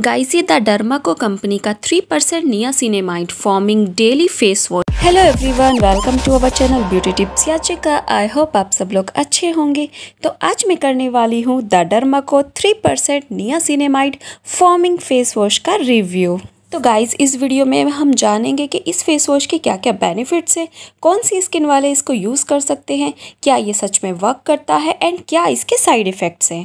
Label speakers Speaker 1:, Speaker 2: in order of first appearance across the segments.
Speaker 1: गाइसी derma को company का 3% percent सिनेमाइट foaming daily face wash hello everyone welcome to our channel beauty tips याचिका I hope आप सब लोग अच्छे होंगे तो आज मैं करने वाली हूँ the Derma Co three percent सिनेमाइट foaming face wash का रिव्यू तो गाइज़ इस वीडियो में हम जानेंगे कि इस फेस वॉश के क्या क्या बेनिफिट्स हैं कौन सी स्किन वाले इसको यूज़ कर सकते हैं क्या ये सच में वर्क करता है एंड क्या इसके साइड इफ़ेक्ट्स हैं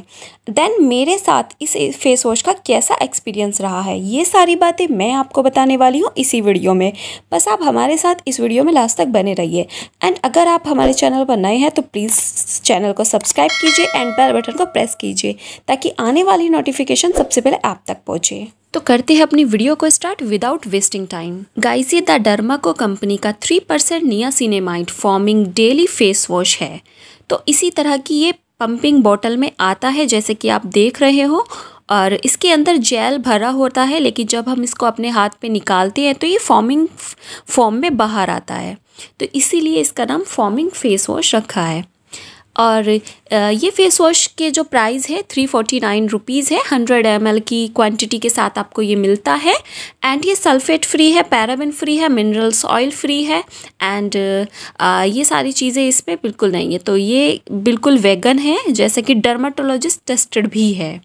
Speaker 1: देन मेरे साथ इस फेस वॉश का कैसा एक्सपीरियंस रहा है ये सारी बातें मैं आपको बताने वाली हूँ इसी वीडियो में बस आप हमारे साथ इस वीडियो में लास्ट तक बने रहिए एंड अगर आप हमारे चैनल पर नए हैं तो प्लीज़ चैनल को सब्सक्राइब कीजिए एंड बेल बटन को प्रेस कीजिए ताकि आने वाली नोटिफिकेशन सबसे पहले आप तक पहुँचे तो करते हैं अपनी वीडियो को स्टार्ट विदाउट वेस्टिंग टाइम गाइसी द डर्माको कंपनी का three percent सिनेमाइट foaming daily face wash है तो इसी तरह की ये पंपिंग बॉटल में आता है जैसे कि आप देख रहे हो और इसके अंदर जेल भरा होता है लेकिन जब हम इसको अपने हाथ पे निकालते हैं तो ये फॉर्मिंग फॉर्म में बाहर आता है तो इसीलिए इसका नाम फॉर्मिंग फेस वॉश रखा है और ये फेस वॉश के जो प्राइस है थ्री फोर्टी नाइन रुपीज़ है हंड्रेड एम एल की क्वांटिटी के साथ आपको ये मिलता है एंड ये सल्फेट फ्री है पैराबिन फ्री है मिनरल्स ऑयल फ्री है एंड ये सारी चीज़ें इसमें बिल्कुल नहीं है तो ये बिल्कुल वेगन है जैसे कि डर्माटोलॉजिस्ट टेस्टेड भी है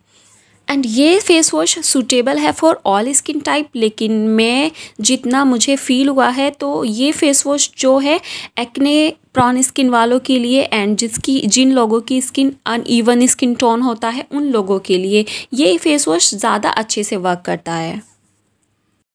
Speaker 1: एंड ये फेस वॉश सूटेबल है फॉर ऑल स्किन टाइप लेकिन मैं जितना मुझे फील हुआ है तो ये फेस वॉश जो है एक्ने प्रॉन स्किन वालों के लिए एंड जिसकी जिन लोगों की स्किन ईवन स्किन टोन होता है उन लोगों के लिए ये फेस वॉश ज़्यादा अच्छे से वर्क करता है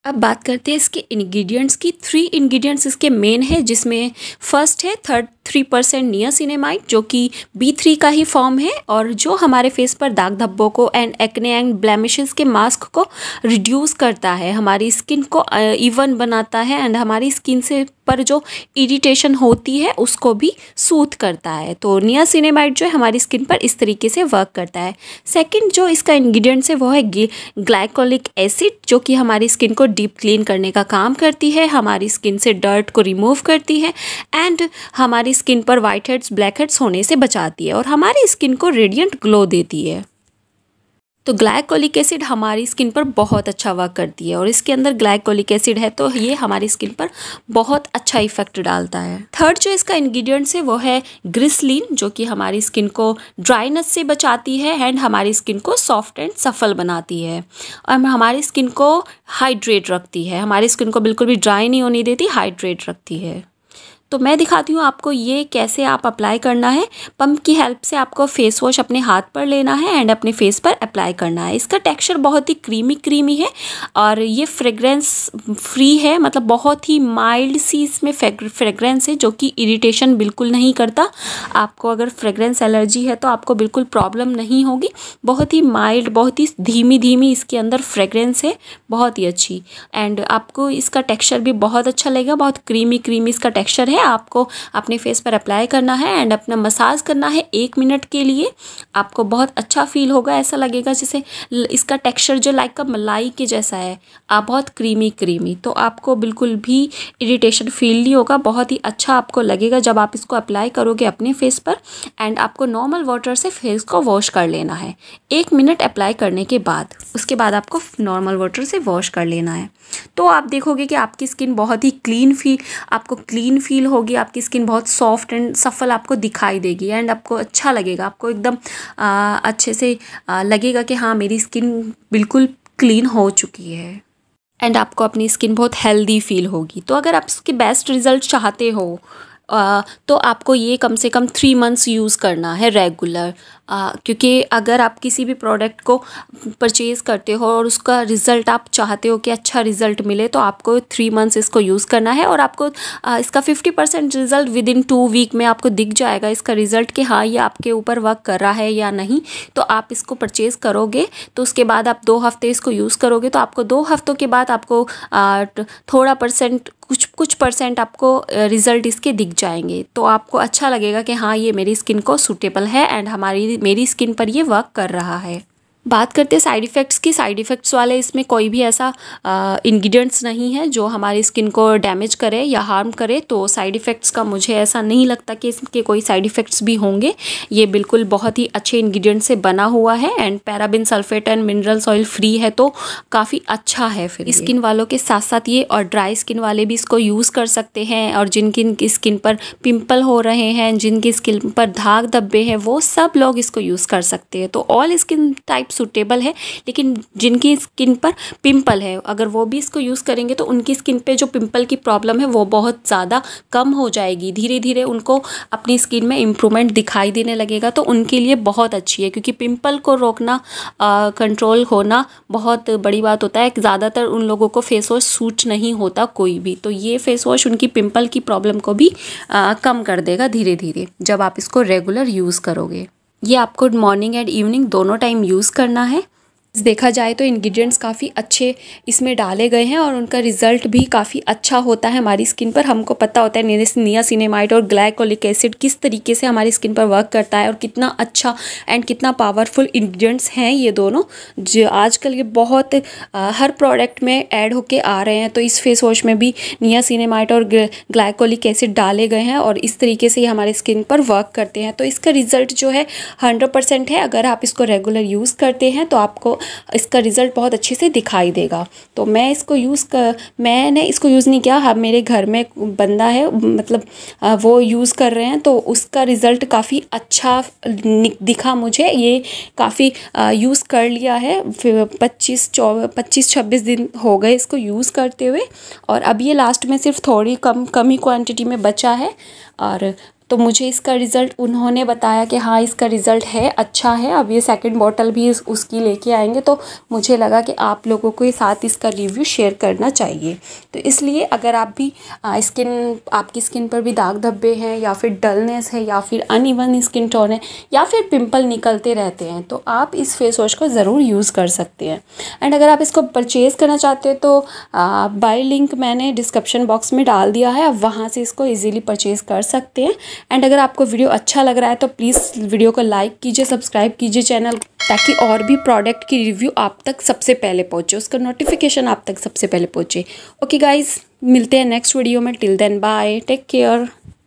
Speaker 1: अब बात करते हैं इसके इंग्रेडिएंट्स की थ्री इंग्रेडिएंट्स इसके मेन है जिसमें फर्स्ट है थर्ड थ्री परसेंट नियासिनेमाइड जो कि बी थ्री का ही फॉर्म है और जो हमारे फेस पर दाग धब्बों को एंड एक्ने एंड ब्लैमिशेस के मास्क को रिड्यूस करता है हमारी स्किन को इवन बनाता है एंड हमारी स्किन से पर जो इरिटेशन होती है उसको भी सूथ करता है तो नियासिनेमाइड जो है हमारी स्किन पर इस तरीके से वर्क करता है सेकंड जो इसका इंग्रेडिएंट्स है वो है ग्लाइकोलिक एसिड जो कि हमारी स्किन को डीप क्लीन करने का काम करती है हमारी स्किन से डर्ट को रिमूव करती है एंड हमारी स्किन पर वाइट हेड्स ब्लैक हेड्स होने से बचाती है और हमारी स्किन को रेडियंट ग्लो देती है तो ग्लाइकोलिक एसिड हमारी स्किन पर बहुत अच्छा वर्क करती है और इसके अंदर ग्लाइकोलिक एसिड है तो ये हमारी स्किन पर बहुत अच्छा इफेक्ट डालता है थर्ड जो इसका इंग्रेडिएंट्स है वो है ग्रिसलिन जो कि हमारी स्किन को ड्राइनेस से बचाती है एंड हमारी स्किन को सॉफ्ट एंड सफल बनाती है और हमारी स्किन को हाइड्रेट रखती है हमारी स्किन को बिल्कुल भी ड्राई नहीं होने देती हाइड्रेट रखती है तो मैं दिखाती हूँ आपको ये कैसे आप अप्लाई करना है पंप की हेल्प से आपको फेस वॉश अपने हाथ पर लेना है एंड अपने फेस पर अप्लाई करना है इसका टेक्सचर बहुत ही क्रीमी क्रीमी है और ये फ्रेगरेंस फ्री है मतलब बहुत ही माइल्ड सी इसमें फ्रेगरेंस है जो कि इरिटेशन बिल्कुल नहीं करता आपको अगर फ्रेगरेंस एलर्जी है तो आपको बिल्कुल प्रॉब्लम नहीं होगी बहुत ही माइल्ड बहुत ही धीमी धीमी इसके अंदर फ्रेगरेंस है बहुत ही अच्छी एंड आपको इसका टेक्स्चर भी बहुत अच्छा लगेगा बहुत क्रीमी क्रीमी इसका टेक्स्चर है आपको अपने फेस पर अप्लाई करना है एंड अपना मसाज करना है एक मिनट के लिए आपको बहुत अच्छा फील होगा ऐसा लगेगा जैसे इसका टेक्सचर जो लाइक का मलाई के जैसा है आप बहुत क्रीमी क्रीमी तो आपको बिल्कुल भी इरीटेशन फील नहीं होगा बहुत ही अच्छा आपको लगेगा जब आप इसको अप्लाई करोगे अपने फेस पर एंड आपको नॉर्मल वाटर से फेस को वॉश कर लेना है एक मिनट अप्लाई करने के बाद उसके बाद आपको नॉर्मल वाटर से वॉश कर लेना है तो आप देखोगे कि आपकी स्किन बहुत ही क्लीन फील आपको क्लीन फील होगी आपकी स्किन बहुत सॉफ्ट एंड सफल आपको दिखाई देगी एंड आपको अच्छा लगेगा आपको एकदम अच्छे से आ, लगेगा कि हाँ मेरी स्किन बिल्कुल क्लीन हो चुकी है एंड आपको अपनी स्किन बहुत हेल्दी फील होगी तो अगर आप इसके बेस्ट रिजल्ट चाहते हो तो आपको ये कम से कम थ्री मंथ्स यूज़ करना है रेगुलर क्योंकि अगर आप किसी भी प्रोडक्ट को परचेज़ करते हो और उसका रिज़ल्ट आप चाहते हो कि अच्छा रिज़ल्ट मिले तो आपको थ्री मंथ्स इसको यूज़ करना है और आपको आ, इसका fifty percent result within two week में आपको दिख जाएगा इसका रिज़ल्ट कि हाँ ये आपके ऊपर वर्क कर रहा है या नहीं तो आप इसको परचेज़ करोगे तो उसके बाद आप दो हफ्ते इसको यूज़ करोगे तो आपको दो हफ्तों के बाद आपको आ, थोड़ा परसेंट कुछ कुछ परसेंट आपको रिज़ल्ट इसके दिख जाएंगे तो आपको अच्छा लगेगा कि हाँ ये मेरी स्किन को सूटेबल है एंड हमारी मेरी स्किन पर ये वर्क कर रहा है बात करते हैं साइड इफ़ेक्ट्स की साइड इफ़ेक्ट्स वाले इसमें कोई भी ऐसा इंग्रेडिएंट्स नहीं है जो हमारी स्किन को डैमेज करे या हार्म करे तो साइड इफ़ेक्ट्स का मुझे ऐसा नहीं लगता कि इसके कोई साइड इफ़ेक्ट्स भी होंगे ये बिल्कुल बहुत ही अच्छे इंग्रेडिएंट से बना हुआ है and paraben sulphate and minerals oil free है तो काफ़ी अच्छा है फिर स्किन वालों के साथ साथ ये और ड्राई स्किन वाले भी इसको यूज़ कर सकते हैं और जिनकी स्किन पर पिम्पल हो रहे हैं जिनकी स्किन पर धाग धब्बे हैं वो सब लोग इसको यूज़ कर सकते हैं तो all skin type type suitable है लेकिन जिनकी स्किन पर पिंपल है अगर वो भी इसको यूज़ करेंगे तो उनकी स्किन पे जो पिंपल की प्रॉब्लम है वो बहुत ज़्यादा कम हो जाएगी धीरे धीरे उनको अपनी स्किन में इम्प्रूवमेंट दिखाई देने लगेगा तो उनके लिए बहुत अच्छी है क्योंकि पिम्पल को रोकना कंट्रोल होना बहुत बड़ी बात होता है ज़्यादातर उन लोगों को फेस वॉश सूट नहीं होता कोई भी तो ये फेस वॉश उनकी पिम्पल की प्रॉब्लम को भी आ, कम कर देगा धीरे धीरे जब आप इसको रेगुलर यूज़ करोगे ये आपको गुड मॉर्निंग एंड इवनिंग दोनों टाइम यूज़ करना है देखा जाए तो इंग्रेडिएंट्स काफ़ी अच्छे इसमें डाले गए हैं और उनका रिज़ल्ट भी काफ़ी अच्छा होता है हमारी स्किन पर हमको पता होता है निया सिनेमाइट और ग्लाइकोलिक एसिड किस तरीके से हमारी स्किन पर वर्क करता है और कितना अच्छा एंड कितना पावरफुल इंग्रेडिएंट्स हैं ये दोनों जो आजकल ये बहुत आ, हर प्रोडक्ट में ऐड होके आ रहे हैं तो इस फेस वॉश में भी निया सिनेमाइट और ग्लाइकोलिक एसिड डाले गए हैं और इस तरीके से ये हमारे स्किन पर वर्क करते हैं तो इसका रिज़ल्ट जो है हंड्रेड है अगर आप इसको रेगुलर यूज़ करते हैं तो आपको इसका रिज़ल्ट बहुत अच्छे से दिखाई देगा तो मैं इसको यूज़ कर मैंने इसको यूज़ नहीं किया हम हाँ, मेरे घर में बंदा है मतलब वो यूज़ कर रहे हैं तो उसका रिज़ल्ट काफ़ी अच्छा दिखा मुझे ये काफ़ी यूज़ कर लिया है पच्चीस चौ पच्चीस छब्बीस दिन हो गए इसको यूज़ करते हुए और अब ये लास्ट में सिर्फ थोड़ी कम कम ही क्वान्टिटी में बचा है और तो मुझे इसका रिज़ल्ट उन्होंने बताया कि हाँ इसका रिज़ल्ट है अच्छा है अब ये सेकंड बॉटल भी उसकी लेके आएंगे तो मुझे लगा कि आप लोगों को साथ इसका रिव्यू शेयर करना चाहिए तो इसलिए अगर आप भी स्किन आपकी स्किन पर भी दाग धब्बे हैं या फिर डलनेस है या फिर अन स्किन टोन है या फिर पिम्पल निकलते रहते हैं तो आप इस फेस वॉश को ज़रूर यूज़ कर सकते हैं एंड अगर आप इसको परचेज़ करना चाहते हैं तो बाई लिंक मैंने डिस्क्रिप्शन बॉक्स में डाल दिया है आप वहाँ से इसको ईजिली परचेज़ कर सकते हैं एंड अगर आपको वीडियो अच्छा लग रहा है तो प्लीज़ वीडियो को लाइक कीजिए सब्सक्राइब कीजिए चैनल ताकि और भी प्रोडक्ट की रिव्यू आप तक सबसे पहले पहुँचे उसका नोटिफिकेशन आप तक सबसे पहले पहुँचे ओके गाइज मिलते हैं नेक्स्ट वीडियो में till then bye take care